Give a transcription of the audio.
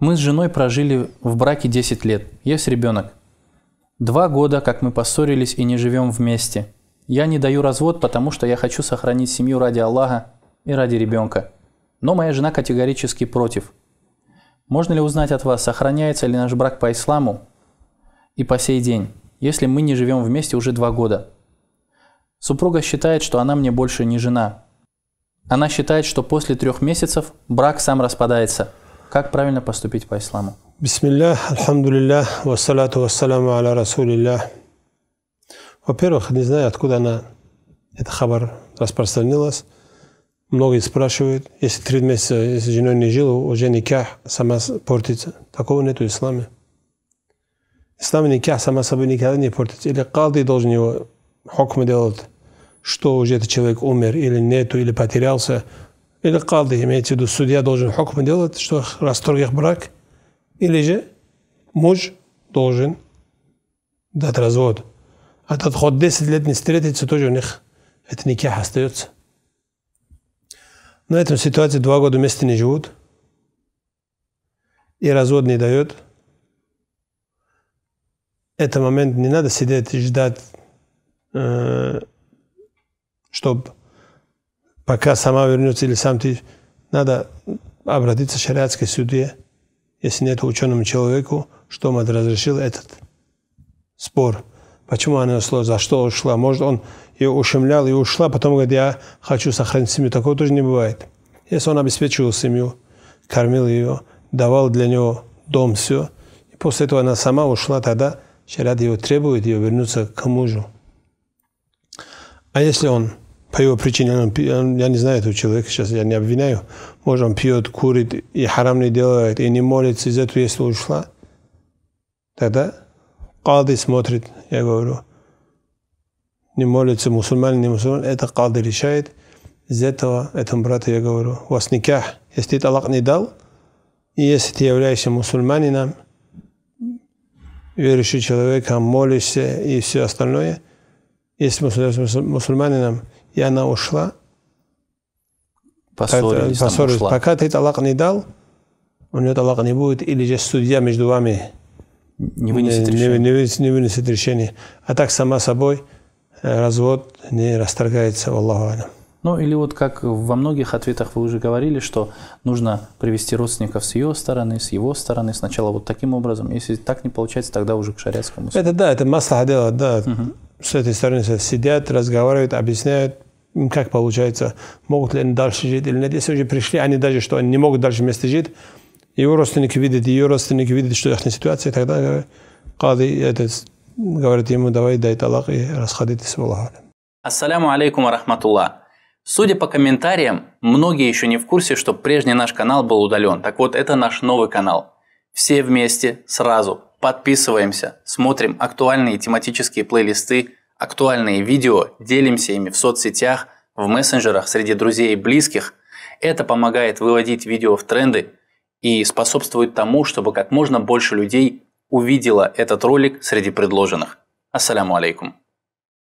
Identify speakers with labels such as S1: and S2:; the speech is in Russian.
S1: Мы с женой прожили в браке 10 лет. Есть ребенок. Два года, как мы поссорились и не живем вместе. Я не даю развод, потому что я хочу сохранить семью ради Аллаха и ради ребенка. Но моя жена категорически против. Можно ли узнать от вас, сохраняется ли наш брак по исламу и по сей день, если мы не живем вместе уже два года? Супруга считает, что она мне больше не жена. Она считает, что после трех месяцев брак сам распадается – как правильно поступить по исламу?
S2: Бисмиллях, альхамдулиллях, вассалату вассаламу аля расулиллях. Во-первых, не знаю, откуда она, это хабар распространилась. Многие спрашивают, если три месяца, если женой не жил, уже никях сама портится. Такого нету в исламе. Ислам никях сама собой никогда не портится. Или калды должен его хокм делать, что уже этот человек умер, или нету, или потерялся или калды, имеется в виду, судья должен хукм делать, что расторг их брак, или же муж должен дать развод. А тот хоть 10 лет не встретится, тоже у них это никях остается. На этом ситуации два года вместе не живут, и развод не дает. Это момент не надо сидеть и ждать, чтобы пока сама вернется или сам ты, надо обратиться в шариатской суде, если нет ученому человеку, что он разрешил этот спор. Почему она ушла, за что ушла? Может, он ее ушемлял и ушла, потом говорит, я хочу сохранить семью. Такого тоже не бывает. Если он обеспечивал семью, кормил ее, давал для нее дом, все, и после этого она сама ушла, тогда шариат его требует ее вернуться к мужу. А если он по его причине, он, он, я не знаю этого человека сейчас, я не обвиняю. Может, он пьет, курит, и харам не делает, и не молится, из этого, если ушла. Тогда Кады смотрит, я говорю, не молится мусульман, не мусульман, это Кады решает. Из этого этому брату я говорю, у вас никах, если ты талак не дал, и если ты являешься мусульманином, верующим человеком, молишься и все остальное, если мусульманином, и она ушла. Поссорились, поссорились. Ушла. Пока ты талак не дал, у нее талак не будет, или же судья между вами не вынесет не, Не, не, вынесет, не вынесет решение. А так, сама собой, э, развод не расторгается, Аллаху Алям.
S1: Ну или вот как во многих ответах вы уже говорили, что нужно привести родственников с ее стороны, с его стороны сначала вот таким образом. Если так не получается, тогда уже к шариатскому
S2: суду. Это да, это масло дело, да. Угу с этой стороны сидят, разговаривают, объясняют, как получается, могут ли они дальше жить или нет. Если уже пришли, они даже, что они не могут дальше вместе жить, его родственники видят, ее родственники видят, что их ситуация, тогда Кади это, говорит ему, давай дай талак и расходитесь в Аллаху.
S1: Ассаляму алейкум рахматуллах. Судя по комментариям, многие еще не в курсе, что прежний наш канал был удален. Так вот, это наш новый канал. Все вместе, сразу – Подписываемся, смотрим актуальные тематические плейлисты, актуальные видео, делимся ими в соцсетях, в мессенджерах, среди друзей и близких. Это помогает выводить видео в тренды и способствует тому, чтобы как можно больше людей увидела этот ролик среди предложенных. Ассаляму алейкум.